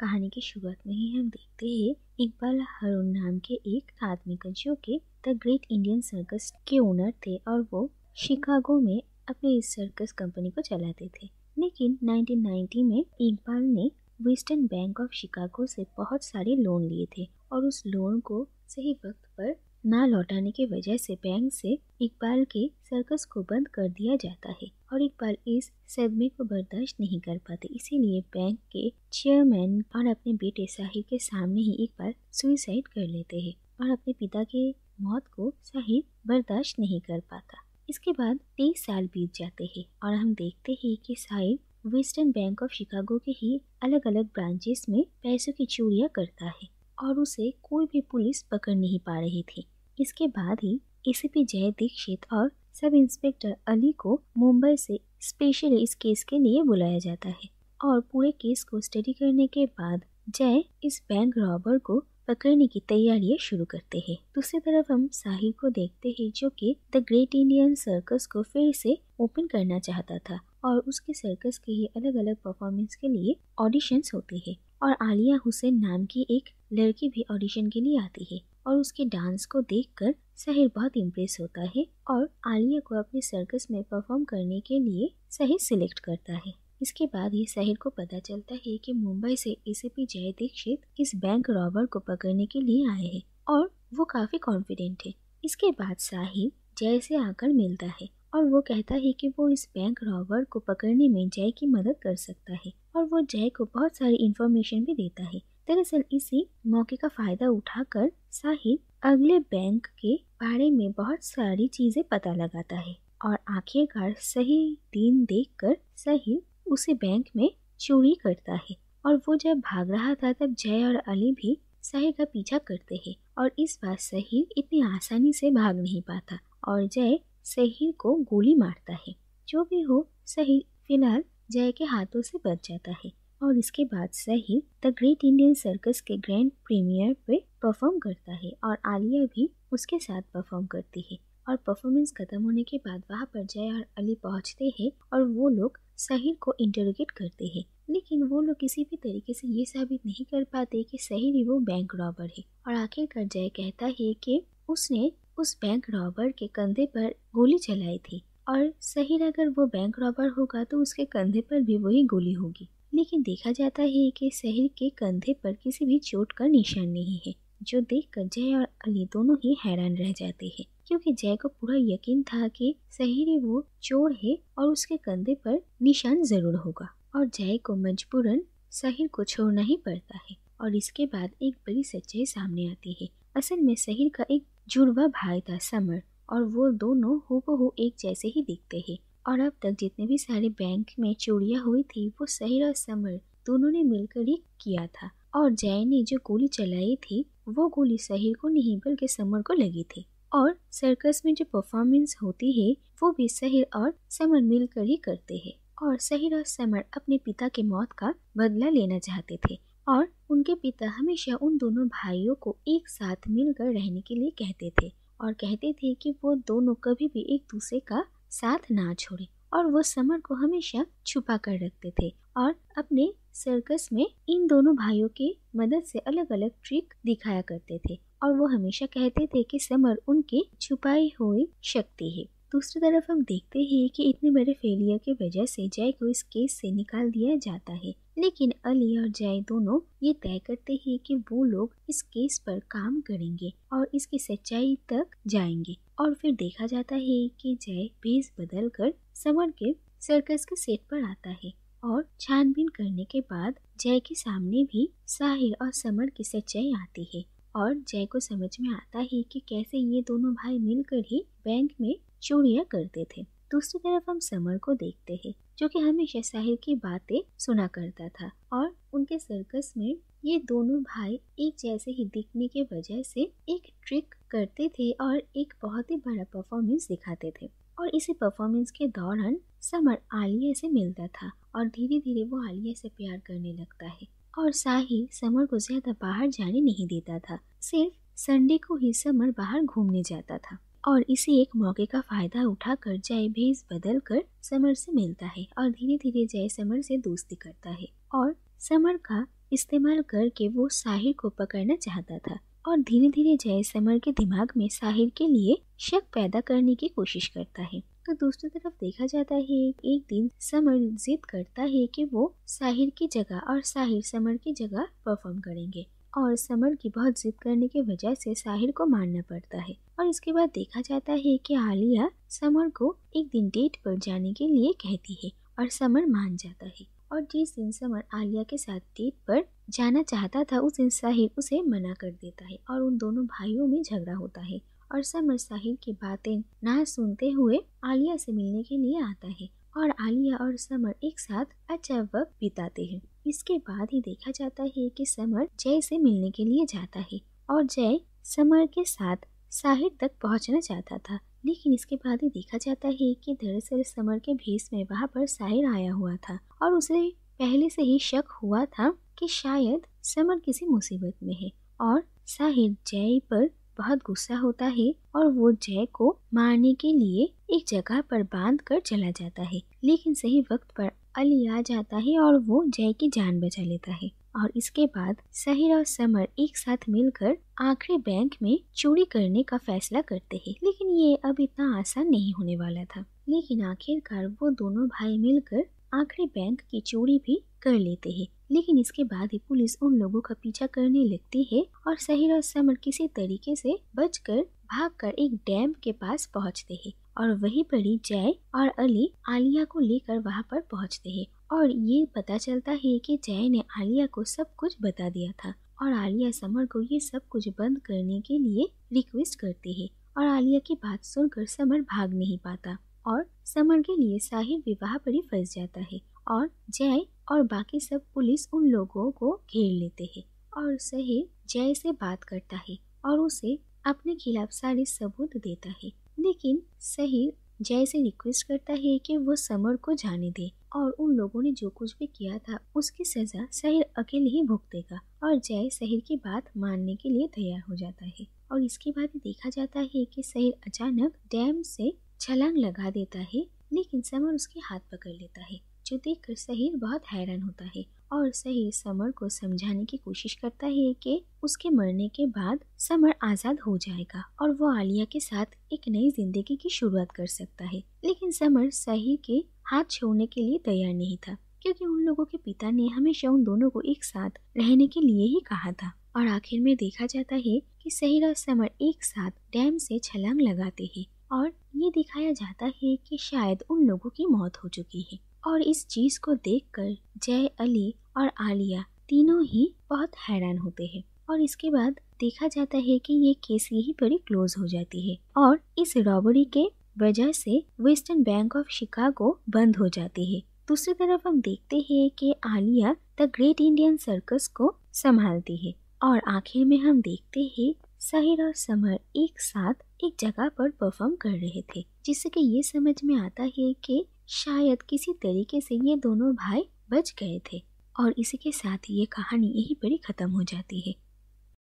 कहानी की शुरुआत में ही हम देखते हैं इकबाल हरुण नाम के एक आदमी का जो कि द ग्रेट इंडियन सर्कस के ओनर थे और वो शिकागो में अपने इस सर्कस कंपनी को चलाते थे लेकिन 1990 में इकबाल ने वेस्टर्न बैंक ऑफ शिकागो से बहुत सारे लोन लिए थे और उस लोन को सही वक्त पर ना लौटाने की वजह से बैंक से इकबाल के सर्कस को बंद कर दिया जाता है और इकबाल इस सदमे को बर्दाश्त नहीं कर पाते इसीलिए बैंक के चेयरमैन और अपने बेटे साहिर के सामने ही इकबाल सुइसाइड कर लेते हैं और अपने पिता के मौत को साहिर बर्दाश्त नहीं कर पाता इसके बाद तेईस साल बीत जाते हैं और हम देखते हैं कि Sahib western bank of Chicago के ही अलग अलग ब्रांचेस में पैसों की चोरियाँ करता है और उसे कोई भी पुलिस पकड़ नहीं पा रही थी इसके बाद ही एसीपी जय दीक्षित और सब इंस्पेक्टर अली को मुंबई से स्पेशली इस केस के लिए बुलाया जाता है और पूरे केस को स्टडी करने के बाद जय इस बैंक रॉबर को पकड़ने की तैयारियां शुरू करते हैं दूसरी तरफ हम साहिल को देखते हैं जो कि द ग्रेट इंडियन सर्कस को फिर से ओपन करना चाहता था और उसके सर्कस के ही अलग अलग परफॉर्मेंस के लिए ऑडिशंस होते है और आलिया हुसैन नाम की एक लड़की भी ऑडिशन के लिए आती है और उसके डांस को देखकर सहिर बहुत इम्प्रेस होता है और आलिया को अपने सर्कस में परफॉर्म करने के लिए सहिर सिलेक्ट करता है इसके बाद ही सहिर को पता चलता है कि मुंबई से एसीपी जय दीक्षित इस बैंक रॉबर को पकड़ने के लिए आए हैं और वो काफी कॉन्फिडेंट है इसके बाद साहिल जय से आकर मिलता है और वो कहता है कि वो इस बैंक रॉबर को पकड़ने में जय की मदद कर सकता है और वो जय को बहुत सारी इन्फॉर्मेशन भी देता है दरअसल इसी मौके का फायदा उठाकर साहिल अगले बैंक के बारे में बहुत सारी चीजें पता लगाता है और आखिरकार सही दिन देखकर सही उसे बैंक में चोरी करता है और वो जब भाग रहा था तब जय और अली भी सही का पीछा करते हैं और इस बार सही इतनी आसानी से भाग नहीं पाता और जय सही को गोली मारता है जो भी हो सही फिलहाल जय के हाथों से बच जाता है और इसके बाद सही द ग्रेट इंडियन सर्कस के ग्रैंड प्रीमियर पे परफॉर्म करता है और आलिया भी उसके साथ परफॉर्म करती है और परफॉर्मेंस खत्म होने के बाद वहाँ पर जय और अली पहुँचते हैं और वो लोग सहीर को इंटरोगेट करते हैं लेकिन वो लोग किसी भी तरीके से ये साबित नहीं कर पाते कि सहीर ही वो बैंक रॉबर है और आखिरकार जय कहता है कि उसने उस बैंक रॉबर के कंधे पर गोली चलाई थी और सहीर अगर वो बैंक रॉबर होगा तो उसके कंधे पर भी वही गोली होगी लेकिन देखा जाता है कि शहर के कंधे पर किसी भी चोट का निशान नहीं है जो देख कर जय और अली दोनों ही हैरान रह जाते हैं क्योंकि जय को पूरा यकीन था कि सहेली वो चोर है और उसके कंधे पर निशान जरूर होगा और जय को मजबूरन सहिर को छोड़ना ही पड़ता है और इसके बाद एक बड़ी सच्चाई सामने आती है असल में सहिर का एक जुड़वा भाई था समर और वो दोनों हो एक जैसे ही दिखते हैं और अब तक जितने भी सारे बैंक में चोरियाँ हुई थी वो सही और समर दोनों ने मिलकर ही किया था और जय ने जो गोली चलाई थी वो गोली सही को नहीं बल्कि समर को लगी थी और सर्कस में जो परफॉर्मेंस होती है वो भी सहीर और समर मिलकर ही करते हैं और सहीर और समर अपने पिता के मौत का बदला लेना चाहते थे और उनके पिता हमेशा उन दोनों भाइयों को एक साथ मिलकर रहने के लिए कहते थे और कहते थे कि वो दोनों कभी भी एक दूसरे का साथ ना छोड़े और वो समर को हमेशा छुपा कर रखते थे और अपने सर्कस में इन दोनों भाइयों की मदद से अलग अलग ट्रिक दिखाया करते थे और वो हमेशा कहते थे कि समर उनकी छुपाई हुई शक्ति है दूसरी तरफ हम देखते हैं कि इतने बड़े फेलियर की वजह से जय को इस केस से निकाल दिया जाता है लेकिन अली और जय दोनों ये तय करते हैं कि वो लोग इस केस पर काम करेंगे और इसकी सच्चाई तक जाएंगे और फिर देखा जाता है कि जय भेज बदल कर समर के सर्कस के सेट पर आता है और छानबीन करने के बाद जय के सामने भी साहिर और समर की सच्चाई आती है और जय को समझ में आता है कि कैसे ये दोनों भाई मिलकर ही बैंक में चोरियाँ करते थे दूसरी तरफ हम समर को देखते हैं जो कि हमेशा साहिल की बातें सुना करता था और उनके सर्कस में ये दोनों भाई एक जैसे ही दिखने के वजह से एक ट्रिक करते थे और एक बहुत ही बड़ा परफॉर्मेंस दिखाते थे और इसी परफॉर्मेंस के दौरान समर आलिया से मिलता था और धीरे धीरे वो आलिया से प्यार करने लगता है और साहिल समर को ज्यादा बाहर जाने नहीं देता था सिर्फ संडे को ही समर बाहर घूमने जाता था और इसे एक मौके का फ़ायदा उठाकर जय भेज बदल कर समर से मिलता है और धीरे धीरे जय समर से दोस्ती करता है और समर का इस्तेमाल करके वो साहिर को पकड़ना चाहता था और धीरे धीरे जय समर के दिमाग में साहिर के लिए शक पैदा करने की कोशिश करता है तो दूसरी तरफ देखा जाता है एक दिन समर जिद करता है कि वो साहिर की जगह और साहिर समर की जगह परफॉर्म करेंगे और समर की बहुत जिद करने की वजह से साहिर को मारना पड़ता है और इसके बाद देखा जाता है कि आलिया समर को एक दिन डेट पर जाने के लिए कहती है और समर मान जाता है और जिस दिन समर आलिया के साथ डेट पर जाना चाहता था उस दिन साहिल उसे मना कर देता है और उन दोनों भाइयों में झगड़ा होता है और समर साहिल की बातें ना सुनते हुए आलिया से मिलने के लिए आता है और आलिया और समर एक साथ अच्छा वक्त बिताते हैं इसके बाद ही देखा जाता है कि समर जय से मिलने के लिए जाता है और जय समर के साथ साहिर तक पहुंचना चाहता था लेकिन इसके बाद ही देखा जाता है कि दरअसल समर के भेस में वहाँ पर साहिर आया हुआ था और उसे पहले से ही शक हुआ था कि शायद समर किसी मुसीबत में है और साहिर जय पर बहुत गुस्सा होता है और वो जय को मारने के लिए एक जगह पर बांध कर चला जाता है लेकिन सही वक्त पर अली आ जाता है और वो जय की जान बचा लेता है और इसके बाद सहिर और समर एक साथ मिलकर आखिरी बैंक में चोरी करने का फैसला करते हैं लेकिन ये अब इतना आसान नहीं होने वाला था लेकिन आखिरकार वो दोनों भाई मिलकर आखिरी बैंक की चोरी भी कर लेते हैं लेकिन इसके बाद ही पुलिस उन लोगों का पीछा करने लगती है और सहिर और समर किसी तरीके से बचकर भागकर एक डैम के पास पहुंचते हैं और वहीं पर ही जय और अली आलिया को लेकर वहाँ पर पहुँचते हैं और ये पता चलता है कि जय ने आलिया को सब कुछ बता दिया था और आलिया समर को ये सब कुछ बंद करने के लिए रिक्वेस्ट करती है और आलिया की बात सुनकर समर भाग नहीं पाता और समर के लिए साहिब विवाह पर ही फंस जाता है और जय और बाकी सब पुलिस उन लोगों को घेर लेते हैं और सहेब जय से बात करता है और उसे अपने खिलाफ सारे सबूत देता है लेकिन सही जय से रिक्वेस्ट करता है कि वो समर को जाने दे और उन लोगों ने जो कुछ भी किया था उसकी सजा सहिर अकेले ही भुगतेगा और जय सहिर की बात मानने के लिए तैयार हो जाता है और इसके बाद देखा जाता है कि सहिर अचानक डैम से छलांग लगा देता है लेकिन समर उसके हाथ पकड़ लेता है जो देखकर सहिर बहुत हैरान होता है और सही समर को समझाने की कोशिश करता है कि उसके मरने के बाद समर आज़ाद हो जाएगा और वो आलिया के साथ एक नई जिंदगी की शुरुआत कर सकता है लेकिन समर सही के हाथ छोड़ने के लिए तैयार नहीं था क्योंकि उन लोगों के पिता ने हमेशा उन दोनों को एक साथ रहने के लिए ही कहा था और आखिर में देखा जाता है कि सही और समर एक साथ डैम से छलांग लगाते हैं और ये दिखाया जाता है कि शायद उन लोगों की मौत हो चुकी है और इस चीज को देखकर जय अली और आलिया तीनों ही बहुत हैरान होते हैं और इसके बाद देखा जाता है कि ये केस यही बड़ी क्लोज हो जाती है और इस रॉबरी के वजह से वेस्टर्न बैंक ऑफ शिकागो बंद हो जाती है दूसरी तरफ हम देखते हैं कि Alia the great Indian circus को संभालती है और आखिर में हम देखते हैं सहिर और समर एक साथ एक जगह पर परफॉर्म कर रहे थे जिससे कि ये समझ में आता है कि शायद किसी तरीके से ये दोनों भाई बच गए थे और इसी के साथ ये कहानी यहीं पर ही ख़त्म हो जाती है